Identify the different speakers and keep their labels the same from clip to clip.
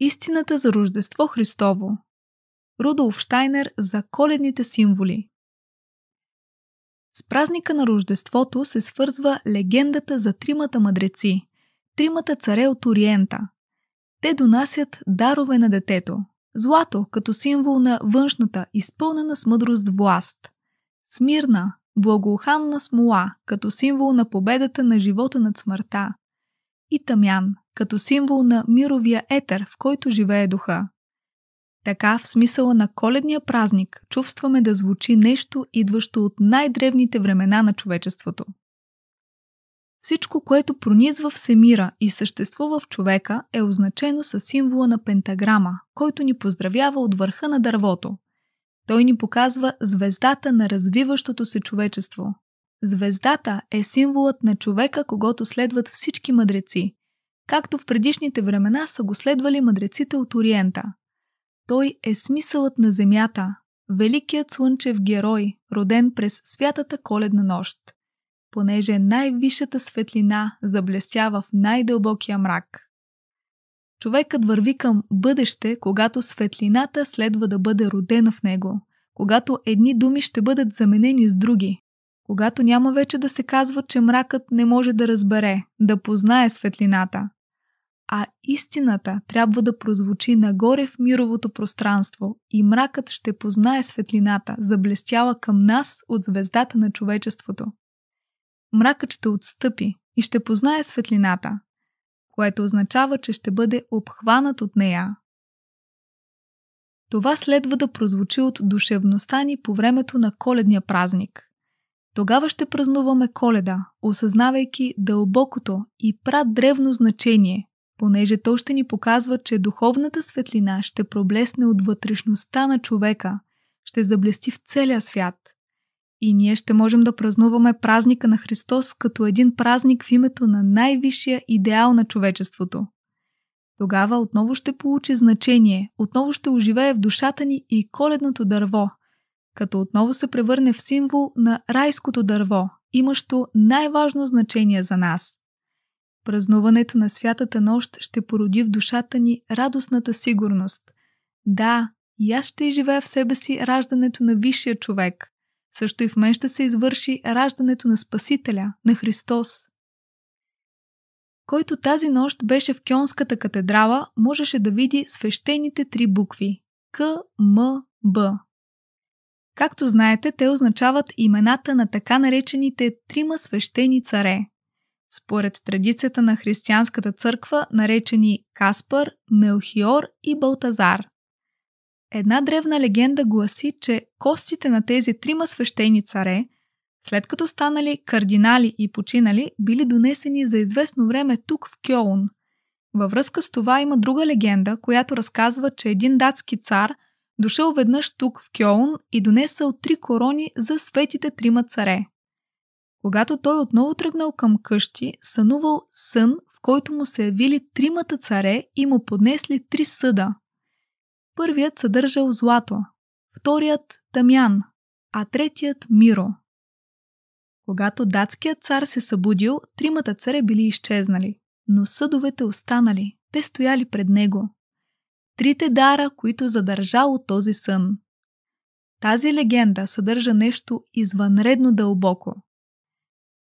Speaker 1: Истината за Рождество Христово. Рудолф Штайнер за коледните символи. С празника на Рождеството се свързва легендата за тримата мъдреци, тримата царе от Ориента. Те донасят дарове на детето – злато като символ на външната, изпълнена с мъдрост власт, смирна, благоуханна смола като символ на победата на живота над смърта и тъмян, като символ на мировия етер, в който живее духа. Така, в смисъла на коледния празник, чувстваме да звучи нещо, идващо от най-древните времена на човечеството. Всичко, което пронизва всемира и съществува в човека, е означено със символа на пентаграма, който ни поздравява от върха на дървото. Той ни показва звездата на развиващото се човечество. Звездата е символът на човека, когато следват всички мъдреци, както в предишните времена са го следвали мъдреците от Ориента. Той е смисълът на Земята, великият слънчев герой, роден през святата коледна нощ, понеже най-висшата светлина заблестява в най-дълбокия мрак. Човекът върви към бъдеще, когато светлината следва да бъде родена в него, когато едни думи ще бъдат заменени с други, когато няма вече да се казва, че мракът не може да разбере, да познае светлината, а истината трябва да прозвучи нагоре в мировото пространство и мракът ще познае светлината, заблестяла към нас от звездата на човечеството. Мракът ще отстъпи и ще познае светлината, което означава, че ще бъде обхванат от нея. Това следва да прозвучи от душевността ни по времето на коледния празник – тогава ще празнуваме Коледа, осъзнавайки дълбокото и прадревно значение, понеже то ще ни показва, че духовната светлина ще проблесне от вътрешността на човека, ще заблести в целия свят. И ние ще можем да празнуваме празника на Христос като един празник в името на най-висшия идеал на човечеството. Тогава отново ще получи значение, отново ще оживее в душата ни и коледното дърво, като отново се превърне в символ на райското дърво, имащо най-важно значение за нас – Празнуването на святата нощ ще породи в душата ни радостната сигурност. Да, и аз ще изживея в себе си раждането на висшия човек. Също и в мен ще се извърши раждането на Спасителя, на Христос. Който тази нощ беше в Кьонската катедрала, можеше да види свещените три букви – К, М, Б. Както знаете, те означават имената на така наречените трима свещени царе според традицията на християнската църква, наречени Каспар, Мелхиор и Балтазар. Една древна легенда гласи, че костите на тези трима свещени царе, след като станали кардинали и починали, били донесени за известно време тук в Кьоун. Във връзка с това има друга легенда, която разказва, че един датски цар дошъл веднъж тук в Кьоун и донесъл три корони за светите трима царе – когато той отново тръгнал към къщи, сънувал сън, в който му се явили тримата царе и му поднесли три съда. Първият съдържал злато, вторият – тамян, а третият – миро. Когато датският цар се събудил, тримата царе били изчезнали, но съдовете останали, те стояли пред него. Трите дара, които задържал този сън. Тази легенда съдържа нещо извънредно дълбоко –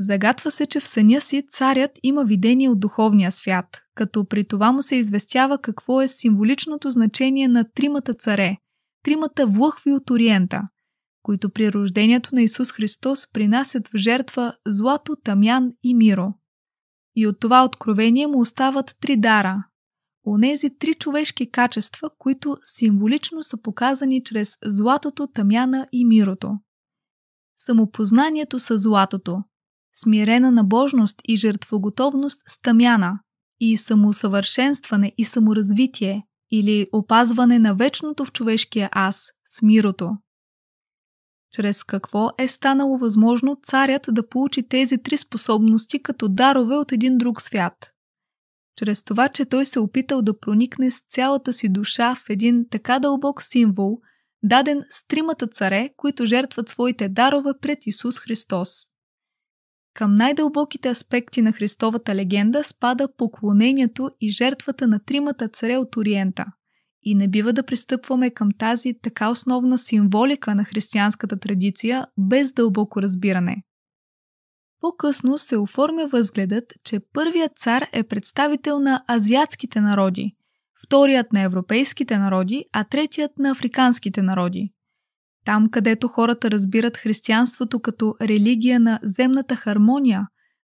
Speaker 1: Загатва се, че в съня си царят има видение от духовния свят, като при това му се известява какво е символичното значение на тримата царе, тримата влъхви от Ориента, които при рождението на Исус Христос принасят в жертва злато, тамян и миро. И от това откровение му остават три дара – онези три човешки качества, които символично са показани чрез златото, тамяна и мирото. Самопознанието с златото – смирена набожност и жертвоготовност с тъмяна и самосъвършенстване и саморазвитие или опазване на вечното в човешкия аз с мирото. Чрез какво е станало възможно царят да получи тези три способности като дарове от един друг свят? Чрез това, че той се опитал да проникне с цялата си душа в един така дълбок символ – даден с тримата царе, които жертват своите дарове пред Исус Христос. Към най-дълбоките аспекти на Христовата легенда спада поклонението и жертвата на тримата царе от Ориента. И не бива да пристъпваме към тази така основна символика на християнската традиция без дълбоко разбиране. По-късно се оформя възгледът, че първият цар е представител на азиатските народи, вторият на европейските народи, а третият на африканските народи. Там, където хората разбират християнството като религия на земната хармония,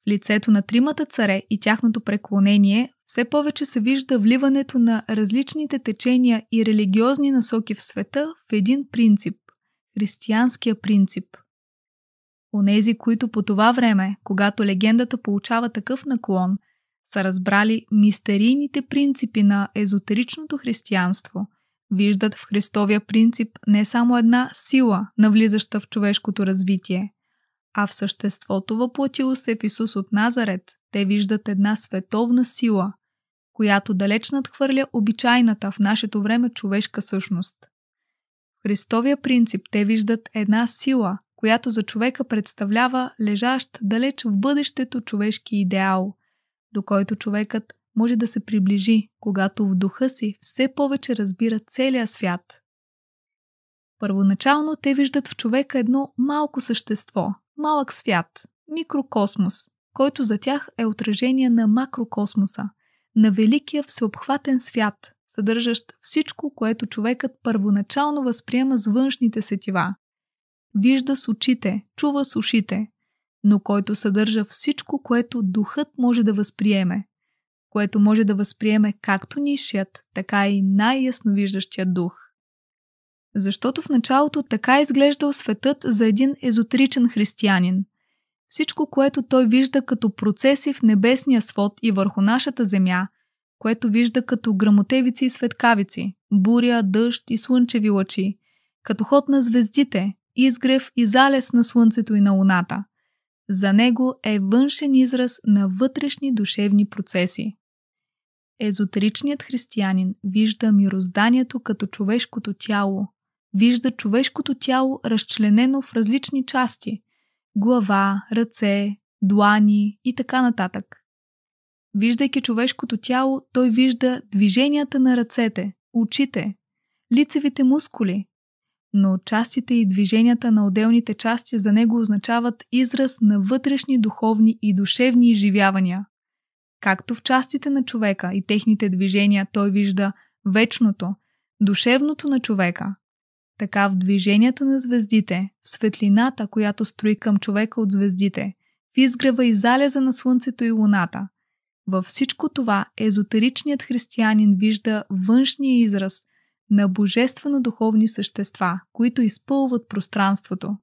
Speaker 1: в лицето на тримата царе и тяхното преклонение, все повече се вижда вливането на различните течения и религиозни насоки в света в един принцип – християнския принцип. Онези, които по това време, когато легендата получава такъв наклон, са разбрали мистерийните принципи на езотеричното християнство – виждат в Христовия принцип не само една сила, навлизаща в човешкото развитие, а в съществото въплатило се в Исус от Назарет, те виждат една световна сила, която далеч надхвърля обичайната в нашето време човешка същност. В Христовия принцип те виждат една сила, която за човека представлява лежащ далеч в бъдещето човешки идеал, до който човекът може да се приближи, когато в духа си все повече разбира целия свят. Първоначално те виждат в човека едно малко същество, малък свят, микрокосмос, който за тях е отражение на макрокосмоса, на великия всеобхватен свят, съдържащ всичко, което човекът първоначално възприема с външните сетива. Вижда с очите, чува с ушите, но който съдържа всичко, което духът може да възприеме, което може да възприеме както нишият, така и най-ясновиждащия дух. Защото в началото така изглеждал светът за един езотеричен християнин. Всичко, което той вижда като процеси в небесния свод и върху нашата земя, което вижда като грамотевици и светкавици, буря, дъжд и слънчеви лъчи, като ход на звездите, изгрев и залез на слънцето и на луната – за него е външен израз на вътрешни душевни процеси. Езотеричният християнин вижда мирозданието като човешкото тяло. Вижда човешкото тяло разчленено в различни части глава, ръце, длани и така нататък. Виждайки човешкото тяло, той вижда движенията на ръцете, очите, лицевите мускули, но частите и движенията на отделните части за него означават израз на вътрешни духовни и душевни изживявания. Както в частите на човека и техните движения той вижда вечното, душевното на човека, така в движенията на звездите, в светлината, която строи към човека от звездите, в изгрева и залеза на слънцето и луната. Във всичко това езотеричният християнин вижда външния израз – на божествено-духовни същества, които изпълват пространството.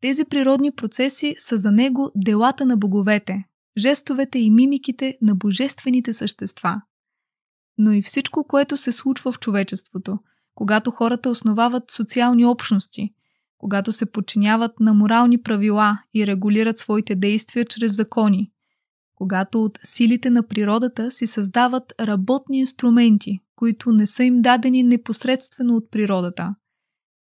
Speaker 1: Тези природни процеси са за него делата на боговете, жестовете и мимиките на божествените същества. Но и всичко, което се случва в човечеството, когато хората основават социални общности, когато се подчиняват на морални правила и регулират своите действия чрез закони, когато от силите на природата си създават работни инструменти, които не са им дадени непосредствено от природата.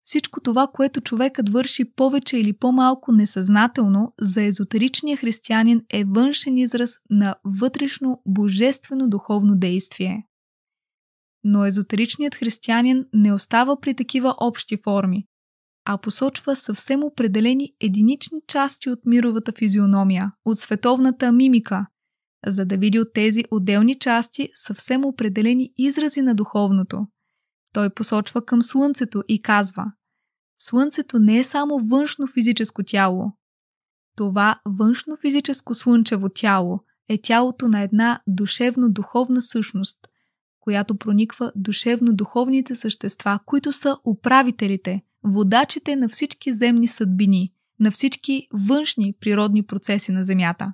Speaker 1: Всичко това, което човекът върши повече или по-малко несъзнателно, за езотеричния християнин е външен израз на вътрешно божествено духовно действие. Но езотеричният християнин не остава при такива общи форми, а посочва съвсем определени единични части от мировата физиономия, от световната мимика, за да види от тези отделни части съвсем определени изрази на духовното. Той посочва към Слънцето и казва: Слънцето не е само външно физическо тяло. Това външно физическо слънчево тяло е тялото на една душевно-духовна същност, която прониква душевно-духовните същества, които са управителите, водачите на всички земни съдбини, на всички външни природни процеси на Земята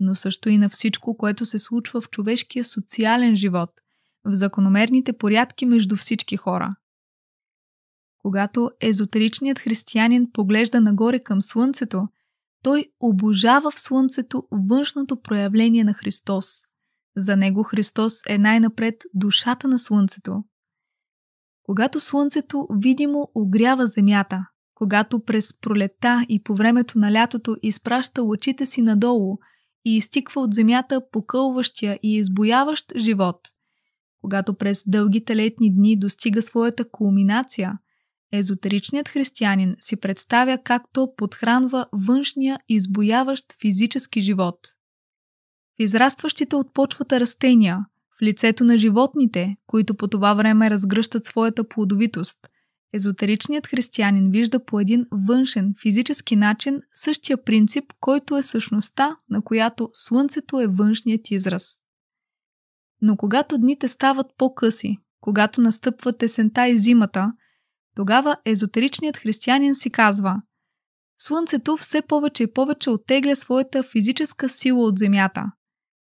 Speaker 1: но също и на всичко, което се случва в човешкия социален живот, в закономерните порядки между всички хора. Когато езотеричният християнин поглежда нагоре към Слънцето, той обожава в Слънцето външното проявление на Христос. За него Христос е най-напред душата на Слънцето. Когато Слънцето видимо огрява Земята, когато през пролета и по времето на лятото изпраща лъчите си надолу – и изтиква от земята покълващия и избояващ живот. Когато през дългите летни дни достига своята кулминация, езотеричният християнин си представя както подхранва външния избояващ физически живот. В израстващите от почвата растения, в лицето на животните, които по това време разгръщат своята плодовитост – Езотеричният християнин вижда по един външен, физически начин същия принцип, който е същността, на която Слънцето е външният израз. Но когато дните стават по-къси, когато настъпват есента и зимата, тогава езотеричният християнин си казва Слънцето все повече и повече оттегля своята физическа сила от Земята.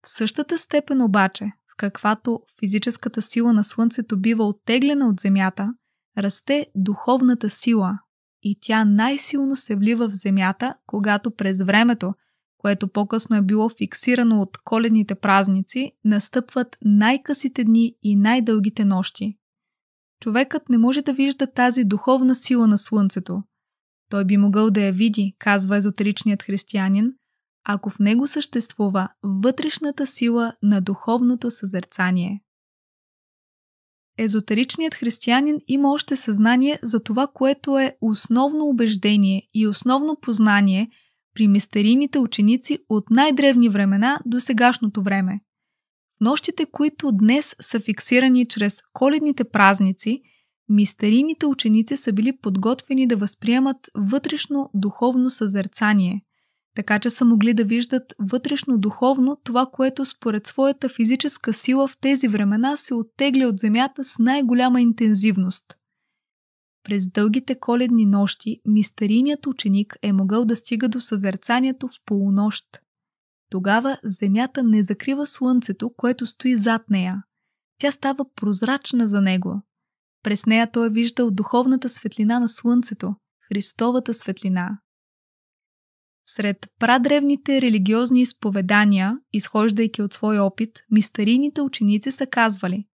Speaker 1: В същата степен обаче, в каквато физическата сила на Слънцето бива оттеглена от Земята, расте духовната сила и тя най-силно се влива в земята, когато през времето, което по-късно е било фиксирано от коледните празници, настъпват най-късите дни и най-дългите нощи. Човекът не може да вижда тази духовна сила на Слънцето. Той би могъл да я види, казва езотеричният християнин, ако в него съществува вътрешната сила на духовното съзерцание. Езотеричният християнин има още съзнание за това, което е основно убеждение и основно познание при мистерийните ученици от най-древни времена до сегашното време. Нощите, които днес са фиксирани чрез коледните празници, мистерийните ученици са били подготвени да възприемат вътрешно духовно съзерцание – така че са могли да виждат вътрешно духовно това, което според своята физическа сила в тези времена се оттегля от земята с най-голяма интензивност. През дългите коледни нощи мистерийният ученик е могъл да стига до съзерцанието в полунощ. Тогава земята не закрива слънцето, което стои зад нея. Тя става прозрачна за него. През нея той е виждал духовната светлина на слънцето, Христовата светлина, сред прадревните религиозни изповедания, изхождайки от свой опит, мистерийните ученици са казвали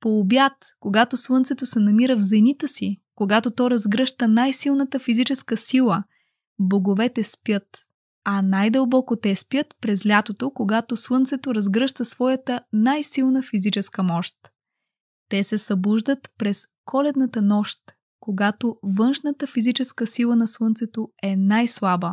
Speaker 1: По обяд, когато слънцето се намира в зенита си, когато то разгръща най-силната физическа сила, боговете спят, а най-дълбоко те спят през лятото, когато слънцето разгръща своята най-силна физическа мощ. Те се събуждат през коледната нощ, когато външната физическа сила на слънцето е най-слаба,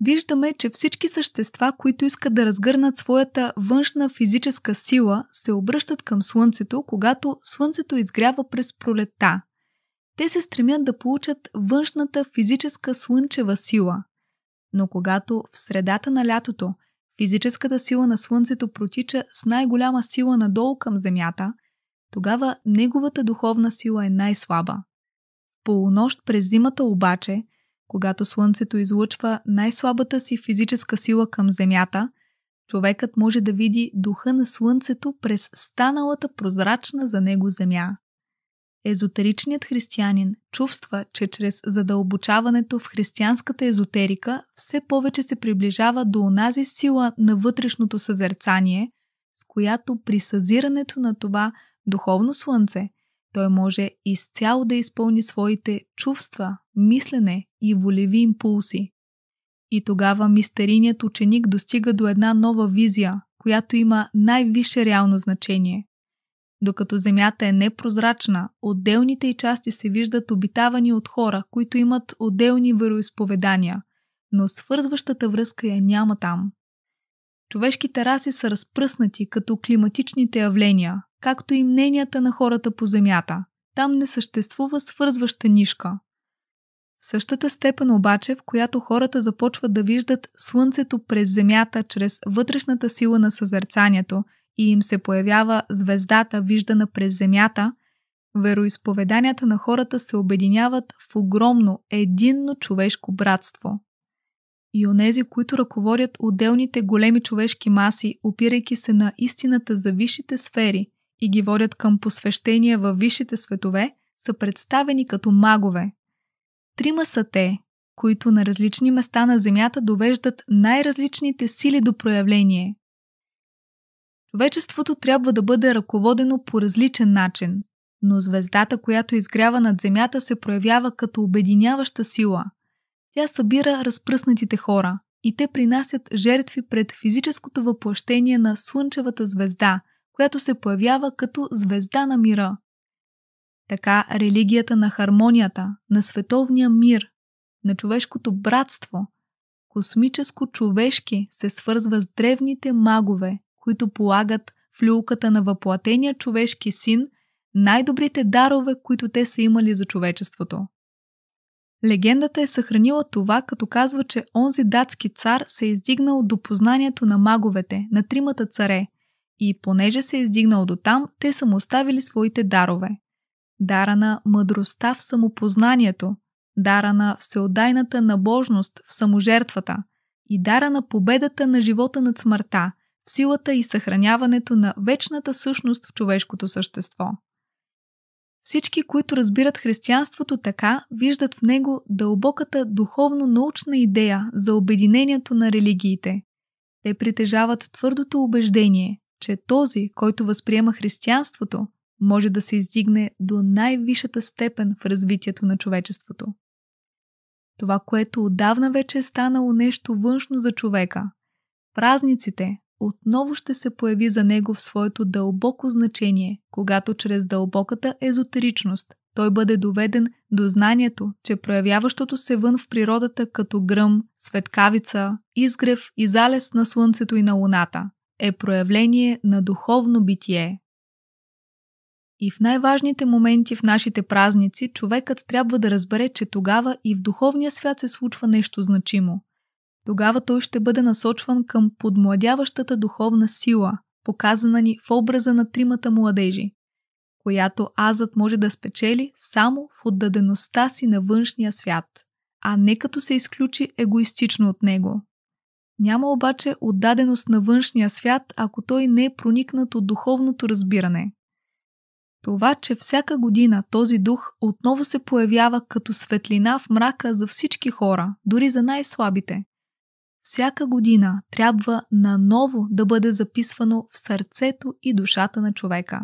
Speaker 1: виждаме, че всички същества, които искат да разгърнат своята външна физическа сила, се обръщат към Слънцето, когато Слънцето изгрява през пролета. Те се стремят да получат външната физическа слънчева сила. Но когато в средата на лятото физическата сила на Слънцето протича с най-голяма сила надолу към Земята, тогава неговата духовна сила е най-слаба. В полунощ през зимата обаче – когато Слънцето излъчва най-слабата си физическа сила към Земята, човекът може да види духа на Слънцето през станалата прозрачна за него Земя. Езотеричният християнин чувства, че чрез задълбочаването в християнската езотерика все повече се приближава до онази сила на вътрешното съзерцание, с която при съзирането на това духовно слънце – той може изцяло да изпълни своите чувства, мислене и волеви импулси. И тогава мистериният ученик достига до една нова визия, която има най-висше реално значение. Докато Земята е непрозрачна, отделните й части се виждат обитавани от хора, които имат отделни вероисповедания, но свързващата връзка я няма там. Човешките раси са разпръснати като климатичните явления, както и мненията на хората по земята. Там не съществува свързваща нишка. В същата степен обаче, в която хората започват да виждат Слънцето през Земята чрез вътрешната сила на съзерцанието и им се появява звездата, виждана през Земята, вероисповеданията на хората се обединяват в огромно, единно човешко братство. И онези, които ръководят отделните големи човешки маси, опирайки се на истината за висшите сфери – и ги водят към посвещения във висшите светове, са представени като магове. Трима са те, които на различни места на Земята довеждат най-различните сили до проявление. Човечеството трябва да бъде ръководено по различен начин, но звездата, която изгрява над Земята, се проявява като обединяваща сила. Тя събира разпръснатите хора и те принасят жертви пред физическото въплъщение на Слънчевата звезда, която се появява като звезда на мира. Така религията на хармонията, на световния мир, на човешкото братство, космическо-човешки се свързва с древните магове, които полагат в люлката на въплатения човешки син най-добрите дарове, които те са имали за човечеството. Легендата е съхранила това, като казва, че онзи датски цар се е издигнал до познанието на маговете, на тримата царе – и понеже се е издигнал до там, те са му оставили своите дарове. Дара на мъдростта в самопознанието, дара на всеодайната набожност в саможертвата и дара на победата на живота над смъртта, в силата и съхраняването на вечната същност в човешкото същество. Всички, които разбират християнството така, виждат в него дълбоката духовно-научна идея за обединението на религиите. Те притежават твърдото убеждение, че този, който възприема християнството, може да се издигне до най-висшата степен в развитието на човечеството. Това, което отдавна вече е станало нещо външно за човека, празниците отново ще се появи за него в своето дълбоко значение, когато чрез дълбоката езотеричност той бъде доведен до знанието, че проявяващото се вън в природата като гръм, светкавица, изгрев и залез на слънцето и на луната, е проявление на духовно битие. И в най-важните моменти в нашите празници човекът трябва да разбере, че тогава и в духовния свят се случва нещо значимо. Тогава той ще бъде насочван към подмладяващата духовна сила, показана ни в образа на тримата младежи, която азът може да спечели само в отдадеността си на външния свят, а не като се изключи егоистично от него – няма обаче отдаденост на външния свят, ако той не е проникнат от духовното разбиране. Това, че всяка година този дух отново се появява като светлина в мрака за всички хора, дори за най-слабите. Всяка година трябва наново да бъде записвано в сърцето и душата на човека.